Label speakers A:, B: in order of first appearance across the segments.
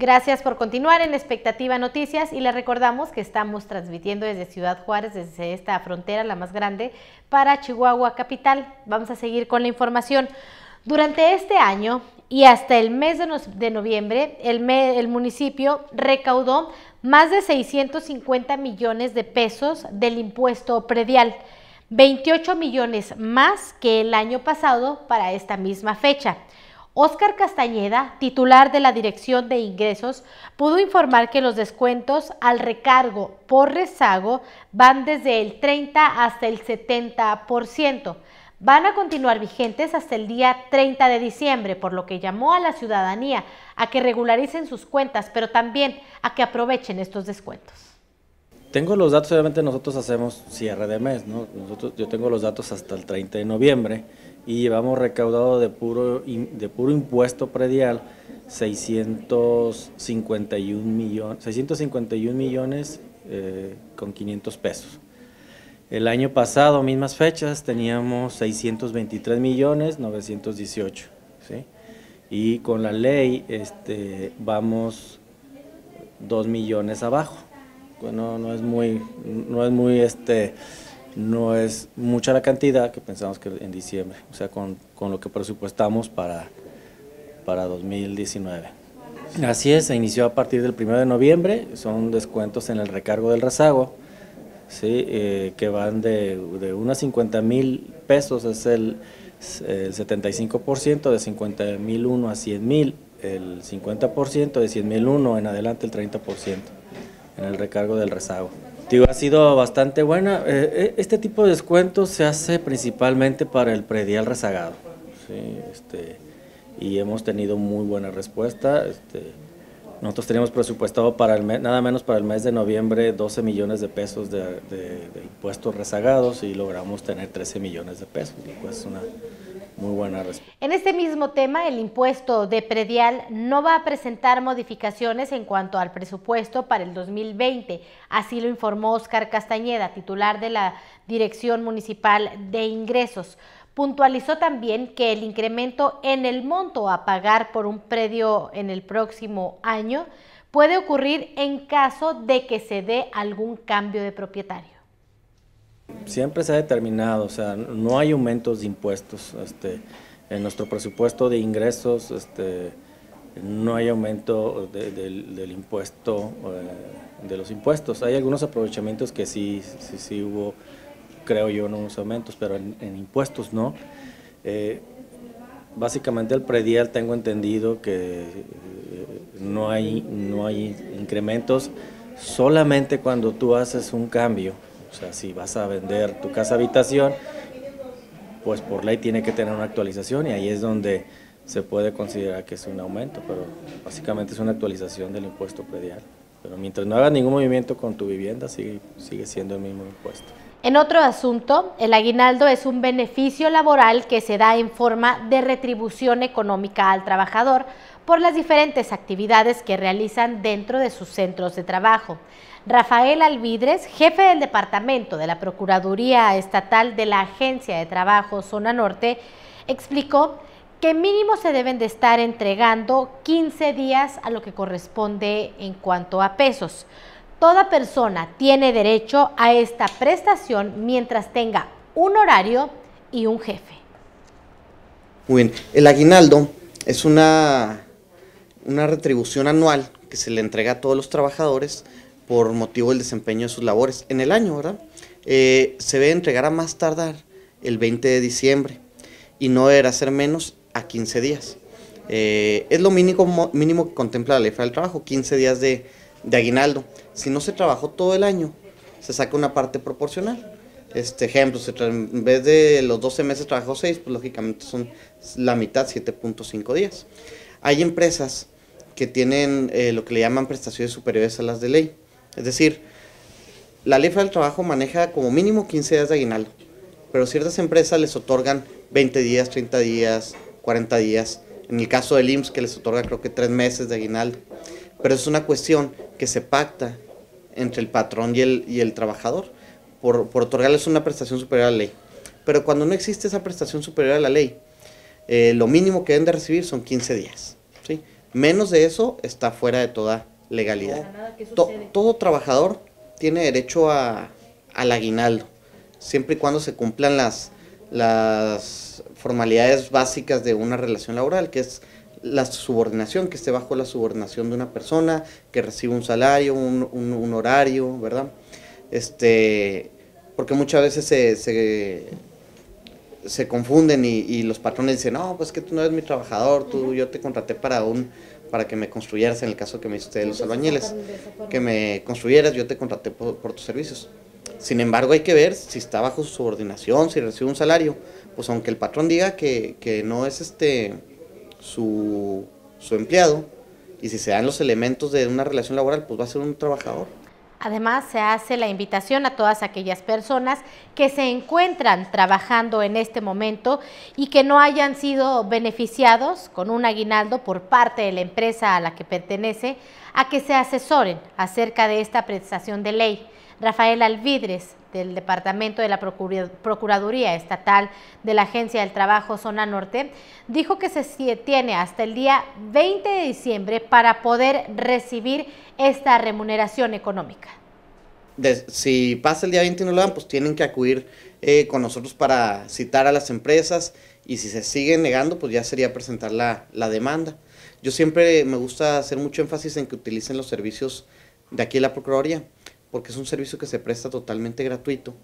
A: Gracias por continuar en Expectativa Noticias y le recordamos que estamos transmitiendo desde Ciudad Juárez, desde esta frontera, la más grande, para Chihuahua Capital. Vamos a seguir con la información. Durante este año y hasta el mes de, noviembre, el municipio recaudó más de 650 millones de pesos del impuesto predial, 28 millones más que el año pasado para esta misma fecha. Óscar Castañeda, titular de la Dirección de Ingresos, pudo informar que los descuentos al recargo por rezago van desde el 30 hasta el 70%. Van a continuar vigentes hasta el día 30 de diciembre, por lo que llamó a la ciudadanía a que regularicen sus cuentas, pero también a que aprovechen estos descuentos.
B: Tengo los datos, obviamente nosotros hacemos cierre de mes, Nosotros, yo tengo los datos hasta el 30 de noviembre y llevamos recaudado de puro, de puro impuesto predial 651 millones, 651 eh, millones con 500 pesos. El año pasado, mismas fechas, teníamos 623 millones 918. Y con la ley este, vamos 2 millones abajo. Bueno, pues no es muy, no es muy este, no es mucha la cantidad que pensamos que en diciembre, o sea, con, lo que presupuestamos para, para 2019. Así es, se inició a partir del 1 de noviembre, son descuentos en el recargo del rezago, ¿sí? Eh, que van de, de a 50 mil pesos, es el, el 75%, de 50 mil 1 a 100 mil, el 50%, de 100 mil 1 en adelante el 30% en el recargo del rezago ha sido bastante buena. Eh, eh, este tipo de descuentos se hace principalmente para el predial rezagado. Este, y hemos tenido muy buena respuesta. Este, nosotros teníamos presupuestado para el mes, nada menos para el mes de noviembre 12 millones de pesos de, impuestos rezagados y logramos tener 13 millones de pesos, una muy
A: En este mismo tema, el impuesto de predial no va a presentar modificaciones en cuanto al presupuesto para el 2020. Así lo informó Oscar Castañeda, titular de la Dirección Municipal de Ingresos. Puntualizó también que el incremento en el monto a pagar por un predio en el próximo año puede ocurrir en caso de que se dé algún cambio de propietario.
B: Siempre se ha determinado, o sea, no hay aumentos de impuestos. Este, en nuestro presupuesto de ingresos este, no hay aumento de, del impuesto, eh, de los impuestos. Hay algunos aprovechamientos que sí, sí, sí hubo, creo yo, unos aumentos, pero en, impuestos no. Eh, básicamente el predial tengo entendido que eh, no hay incrementos solamente cuando tú haces un cambio. O sea, si vas a vender tu casa habitación, pues por ley tiene que tener una actualización y ahí es donde se puede considerar que es un aumento, pero básicamente es una actualización del impuesto predial. Pero mientras no hagas ningún movimiento con tu vivienda, sigue, sigue siendo el mismo impuesto.
A: En otro asunto, el aguinaldo es un beneficio laboral que se da en forma de retribución económica al trabajador por las diferentes actividades que realizan dentro de sus centros de trabajo. Rafael Alvidres, jefe del Departamento de la Procuraduría Estatal de la Agencia de Trabajo Zona Norte, explicó que mínimo se deben de estar entregando 15 días a lo que corresponde en cuanto a pesos. Toda persona tiene derecho a esta prestación mientras tenga un horario y un jefe.
C: Muy bien, el aguinaldo es una, una retribución anual que se le entrega a todos los trabajadores por motivo del desempeño de sus labores en el año, ¿verdad? Eh, se ve entregar a más tardar el 20 de diciembre y no deberá ser menos a 15 días. Eh, es lo mínimo, mínimo que contempla la ley del trabajo, 15 días de, aguinaldo. Si no se trabajó todo el año, se saca una parte proporcional. Este ejemplo, en vez de los 12 meses trabajó 6, pues lógicamente son la mitad, 7.5 días. Hay empresas que tienen eh, lo que le llaman prestaciones superiores a las de ley. Es decir, la ley del trabajo maneja como mínimo 15 días de aguinaldo, pero ciertas empresas les otorgan 20 días, 30 días, 40 días. En el caso del IMSS, que les otorga creo que 3 meses de aguinaldo. Pero es una cuestión que se pacta entre el patrón y el, y el trabajador por, otorgarles una prestación superior a la ley. Pero cuando no existe esa prestación superior a la ley, eh, lo mínimo que deben de recibir son 15 días. ¿sí? Menos de eso está fuera de toda legalidad. todo trabajador tiene derecho a, al aguinaldo, siempre y cuando se cumplan las, las formalidades básicas de una relación laboral, que es la subordinación, que esté bajo la subordinación de una persona, que reciba un salario, un, horario, ¿verdad? Este, porque muchas veces se, se, se confunden y, los patrones dicen, no, pues que tú no eres mi trabajador, tú, yo te contraté para un, para que me construyeras en el caso que me hiciste de los albañiles, que me construyeras, yo te contraté por, tus servicios. Sin embargo, hay que ver si está bajo su subordinación, si recibe un salario, pues aunque el patrón diga que, no es este su, su empleado, y si se dan los elementos de una relación laboral, pues va a ser un trabajador.
A: Además, se hace la invitación a todas aquellas personas que se encuentran trabajando en este momento y que no hayan sido beneficiados con un aguinaldo por parte de la empresa a la que pertenece, a que se asesoren acerca de esta prestación de ley Rafael Alvidres, del Departamento de la Procuraduría Estatal de la Agencia del Trabajo Zona Norte, dijo que se tiene hasta el día 20 de diciembre para poder recibir esta remuneración económica.
C: si pasa el día 20 y no lo dan, pues tienen que acudir eh, con nosotros para citar a las empresas y si se siguen negando, pues ya sería presentar la, la demanda. Yo siempre me gusta hacer mucho énfasis en que utilicen los servicios de aquí de la Procuraduría porque es un servicio que se presta totalmente gratuito.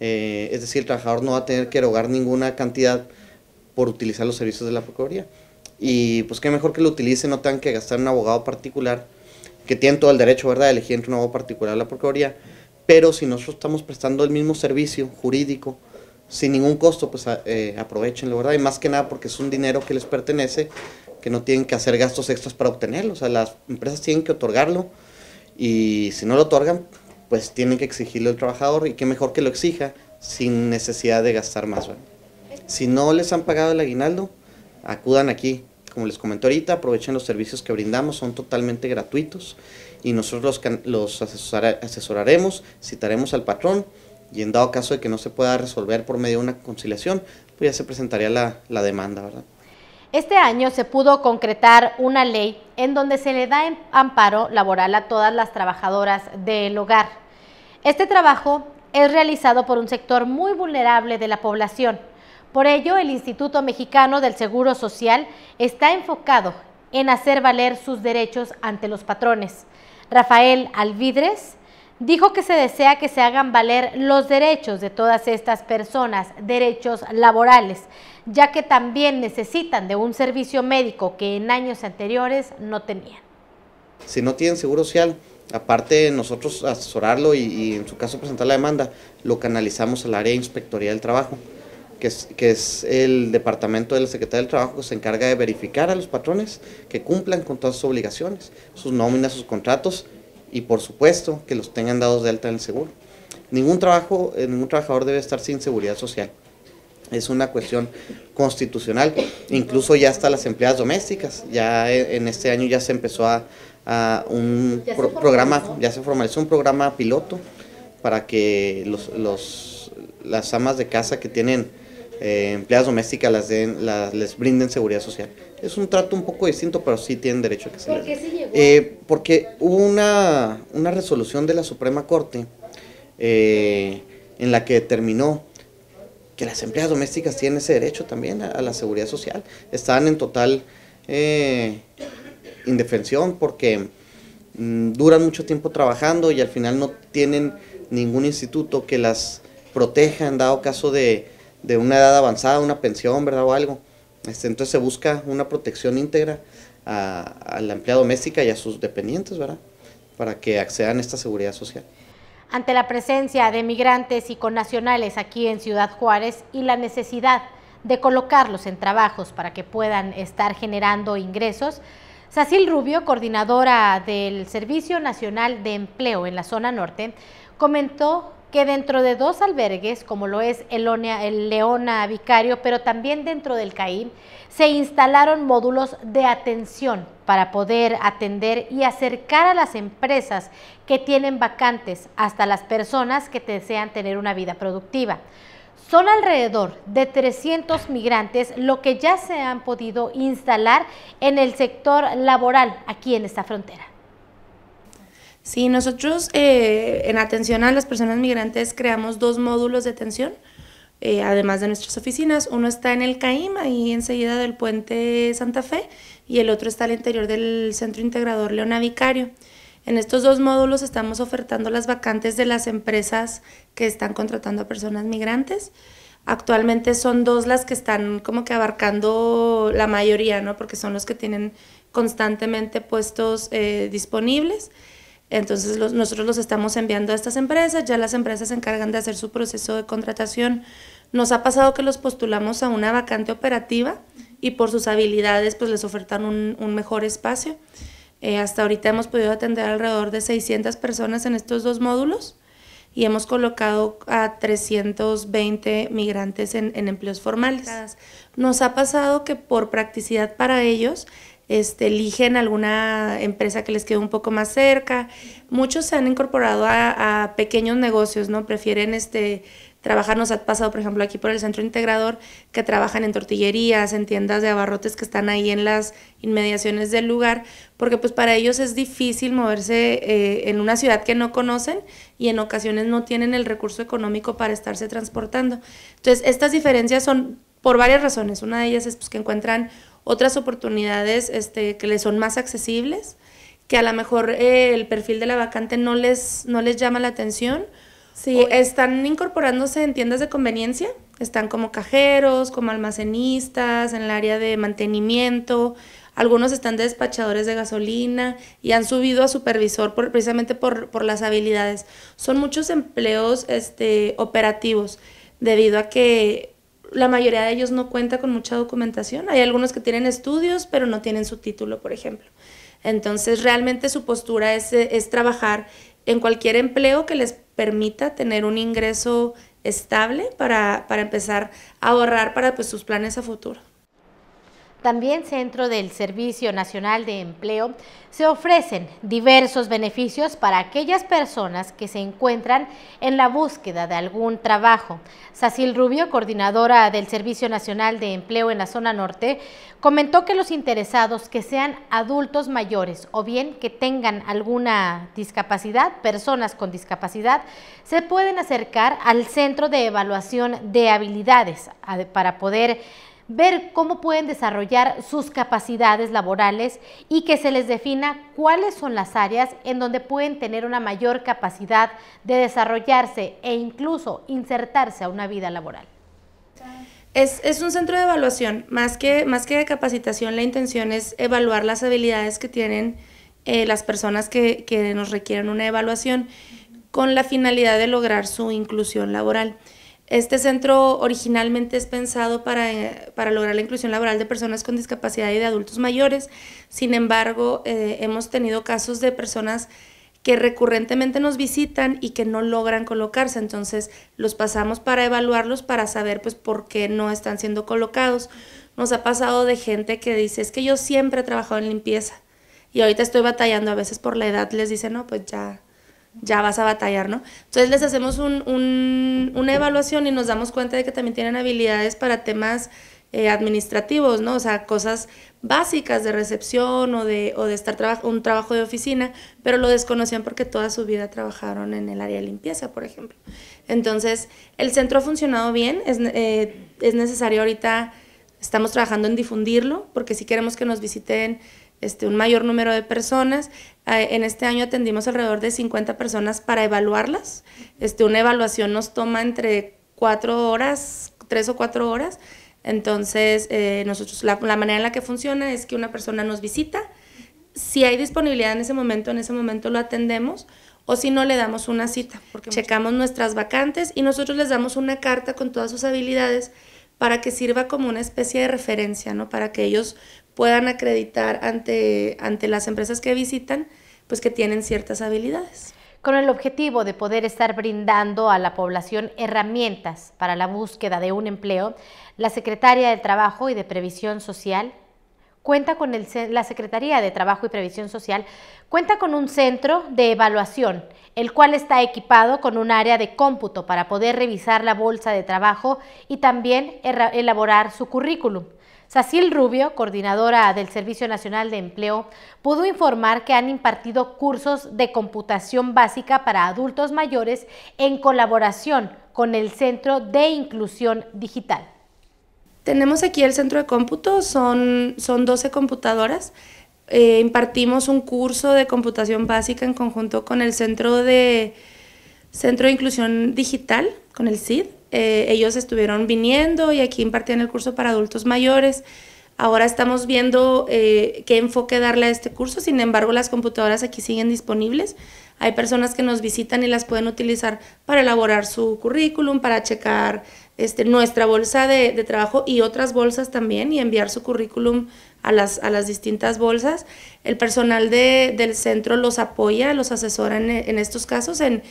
C: Eh, es decir, el trabajador no va a tener que erogar ninguna cantidad por utilizar los servicios de la Procuraduría. Y pues qué mejor que lo utilicen, no tengan que gastar un abogado particular, que tienen todo el derecho, ¿verdad?, de elegir entre un abogado particular a la Procuraduría. Pero si nosotros estamos prestando el mismo servicio jurídico, sin ningún costo, pues eh, aprovechenlo, ¿verdad? Y más que nada porque es un dinero que les pertenece, que no tienen que hacer gastos extras para obtenerlo. O sea, las empresas tienen que otorgarlo y si no lo otorgan, pues tienen que exigirle al trabajador y qué mejor que lo exija sin necesidad de gastar más. Si no les han pagado el aguinaldo, acudan aquí. Como les comenté ahorita, aprovechen los servicios que brindamos, son totalmente gratuitos y nosotros los, asesoraremos, citaremos al patrón y en dado caso de que no se pueda resolver por medio de una conciliación, pues ya se presentaría la, la demanda, ¿verdad?
A: Este año se pudo concretar una ley en donde se le da em, amparo laboral a todas las trabajadoras del hogar. Este trabajo es realizado por un sector muy vulnerable de la población. Por ello, el Instituto Mexicano del Seguro Social está enfocado en hacer valer sus derechos ante los patrones. Rafael Alvidres dijo que se desea que se hagan valer los derechos de todas estas personas, derechos laborales, ya que también necesitan de un servicio médico que en años anteriores no tenían.
C: Si no tienen seguro social, aparte de nosotros asesorarlo y, en su caso presentar la demanda, lo canalizamos al área de inspectoría del trabajo, que es, que es el departamento de la Secretaría del Trabajo que se encarga de verificar a los patrones que cumplan con todas sus obligaciones, sus nóminas, sus contratos y por supuesto que los tengan dados de alta en el seguro. Ningún, trabajo, eh, ningún trabajador debe estar sin seguridad social es una cuestión constitucional, incluso ya hasta las empleadas domésticas, ya en este año ya se empezó a, un programa, ya se formalizó un programa piloto para que los, las amas de casa que tienen eh, empleadas domésticas las, den, las les brinden seguridad social. Es un trato un poco distinto, pero sí tienen derecho a que
A: se eh,
C: porque hubo una, una resolución de la Suprema Corte eh, en la que determinó que las empleadas domésticas tienen ese derecho también a, la seguridad social. Están en total eh, indefensión porque mm, duran mucho tiempo trabajando y al final no tienen ningún instituto que las proteja en dado caso de, una edad avanzada, una pensión, ¿verdad? O algo. Este, entonces se busca una protección íntegra a, la empleada doméstica y a sus dependientes, ¿verdad? Para que accedan a esta seguridad social.
A: Ante la presencia de migrantes y connacionales aquí en Ciudad Juárez y la necesidad de colocarlos en trabajos para que puedan estar generando ingresos, Sacil Rubio, coordinadora del Servicio Nacional de Empleo en la zona norte, comentó que dentro de dos albergues, como lo es el, Leona Vicario, pero también dentro del CAIM, se instalaron módulos de atención para poder atender y acercar a las empresas que tienen vacantes hasta las personas que desean tener una vida productiva. Son alrededor de 300 migrantes lo que ya se han podido instalar en el sector laboral aquí en esta frontera.
D: Sí, nosotros eh, en atención a las personas migrantes creamos dos módulos de atención, eh, además de nuestras oficinas. Uno está en el CAIM, ahí enseguida del puente Santa Fe, y el otro está al interior del Centro Integrador Leona Vicario. En estos dos módulos estamos ofertando las vacantes de las empresas que están contratando a personas migrantes. Actualmente son dos las que están como que abarcando la mayoría, ¿no? Porque son los que tienen constantemente puestos eh, disponibles. Entonces nosotros los estamos enviando a estas empresas, ya las empresas se encargan de hacer su proceso de contratación. Nos ha pasado que los postulamos a una vacante operativa y por sus habilidades pues les ofertan un, mejor espacio. Eh, hasta ahorita hemos podido atender alrededor de 600 personas en estos dos módulos y hemos colocado a 320 migrantes en, en empleos formales. Nos ha pasado que por practicidad para ellos este, eligen alguna empresa que les quede un poco más cerca. Muchos se han incorporado a, pequeños negocios, ¿no? Prefieren este, trabajar, nos ha pasado, por ejemplo, aquí por el Centro Integrador, que trabajan en tortillerías, en tiendas de abarrotes que están ahí en las inmediaciones del lugar, porque pues para ellos es difícil moverse eh, en una ciudad que no conocen y en ocasiones no tienen el recurso económico para estarse transportando. Entonces, estas diferencias son por varias razones. Una de ellas es pues, que encuentran otras oportunidades este, que les son más accesibles, que a lo mejor eh, el perfil de la vacante no les, no les llama la atención. Sí, están incorporándose en tiendas de conveniencia, están como cajeros, como almacenistas, en el área de mantenimiento, algunos están despachadores de gasolina y han subido a supervisor precisamente por, las habilidades. Son muchos empleos este, operativos debido a que la mayoría de ellos no cuenta con mucha documentación. Hay algunos que tienen estudios, pero no tienen su título, por ejemplo. Entonces, realmente su postura es, trabajar en cualquier empleo que les permita tener un ingreso estable para, para empezar a ahorrar para pues, sus planes a futuro
A: también Centro del Servicio Nacional de Empleo, se ofrecen diversos beneficios para aquellas personas que se encuentran en la búsqueda de algún trabajo. Sacil Rubio, coordinadora del Servicio Nacional de Empleo en la zona norte, comentó que los interesados que sean adultos mayores o bien que tengan alguna discapacidad, personas con discapacidad, se pueden acercar al Centro de Evaluación de Habilidades para poder ver cómo pueden desarrollar sus capacidades laborales y que se les defina cuáles son las áreas en donde pueden tener una mayor capacidad de desarrollarse e incluso insertarse a una vida laboral.
D: Es, un centro de evaluación, más que, de capacitación, la intención es evaluar las habilidades que tienen eh, las personas que, que, nos requieren una evaluación con la finalidad de lograr su inclusión laboral. Este centro originalmente es pensado eh, para, lograr la inclusión laboral de personas con discapacidad y de adultos mayores. Sin embargo, eh, hemos tenido casos de personas que recurrentemente nos visitan y que no logran colocarse. Entonces, los pasamos para evaluarlos, para saber pues, por qué no están siendo colocados. Nos ha pasado de gente que dice, es que yo siempre he trabajado en limpieza y ahorita estoy batallando a veces por la edad. Les dice no, pues ya ya vas a batallar, ¿no? Entonces les hacemos una evaluación y nos damos cuenta de que también tienen habilidades para temas eh, administrativos, ¿no? O sea, cosas básicas de recepción o de, de estar un trabajo de oficina, pero lo desconocían porque toda su vida trabajaron en el área de limpieza, por ejemplo. Entonces, el centro ha funcionado bien, es, eh, necesario ahorita, estamos trabajando en difundirlo, porque si queremos que nos visiten este, un mayor número de personas. Ah, en este año atendimos alrededor de 50 personas para evaluarlas. Este, una evaluación nos toma entre cuatro horas, tres o cuatro horas. Entonces, eh, nosotros la, manera en la que funciona es que una persona nos visita. Si hay disponibilidad en ese momento, en ese momento lo atendemos. O si no, le damos una cita, porque checamos nuestras vacantes y nosotros les damos una carta con todas sus habilidades para que sirva como una especie de referencia, ¿no? Para que ellos puedan acreditar ante,
A: ante las empresas que visitan, pues que tienen ciertas habilidades. Con el objetivo de poder estar brindando a la población herramientas para la búsqueda de un empleo, la secretaria de Trabajo y de Previsión Social, cuenta con la Secretaría de Trabajo y Previsión Social, cuenta con un centro de evaluación, el cual está equipado con un área de cómputo para poder revisar la bolsa de trabajo y también elaborar su currículum. Sacil Rubio, coordinadora del Servicio Nacional de Empleo, pudo informar que han impartido cursos de computación básica para adultos mayores en colaboración con el Centro de Inclusión Digital.
D: Tenemos aquí el centro de cómputo, son, son 12 computadoras. Eh, impartimos un curso de computación básica en conjunto con el Centro de, Centro de Inclusión Digital, con el CID. Eh, ellos estuvieron viniendo y aquí impartían el curso para adultos mayores. Ahora estamos viendo eh, qué enfoque darle a este curso, sin embargo las computadoras aquí siguen disponibles. Hay personas que nos visitan y las pueden utilizar para elaborar su currículum, para checar este, nuestra bolsa de, trabajo y otras bolsas también y enviar su currículum a las, distintas bolsas. El personal del centro los apoya, los asesora en, estos casos en,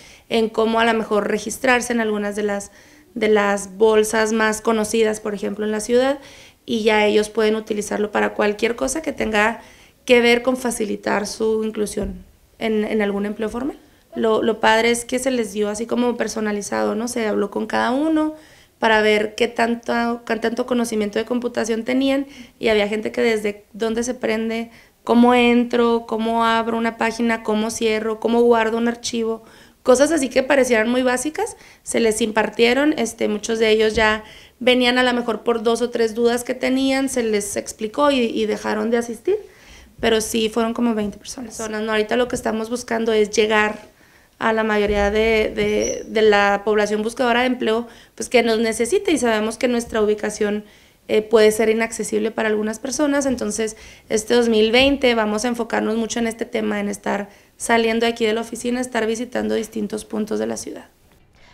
D: cómo a lo mejor registrarse en algunas de las, de las bolsas más conocidas, por ejemplo, en la ciudad, y ya ellos pueden utilizarlo para cualquier cosa que tenga que ver con facilitar su inclusión en, algún empleo formal. Lo, lo padre es que se les dio así como personalizado, ¿no? Se habló con cada uno, para ver qué tanto, tanto conocimiento de computación tenían y había gente que desde dónde se prende, cómo entro, cómo abro una página, cómo cierro, cómo guardo un archivo, cosas así que parecieran muy básicas, se les impartieron, este, muchos de ellos ya venían a lo mejor por dos o tres dudas que tenían, se les explicó y, dejaron de asistir, pero sí fueron como 20 personas. No, ahorita lo que estamos buscando es llegar a la mayoría de, la población buscadora de empleo pues que nos necesita y sabemos que nuestra ubicación eh, puede ser inaccesible para algunas personas, entonces este 2020 vamos a enfocarnos mucho en este tema, en estar saliendo aquí de la oficina, estar visitando distintos puntos de la ciudad.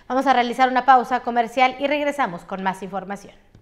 A: Vamos a realizar una pausa comercial y regresamos con más información.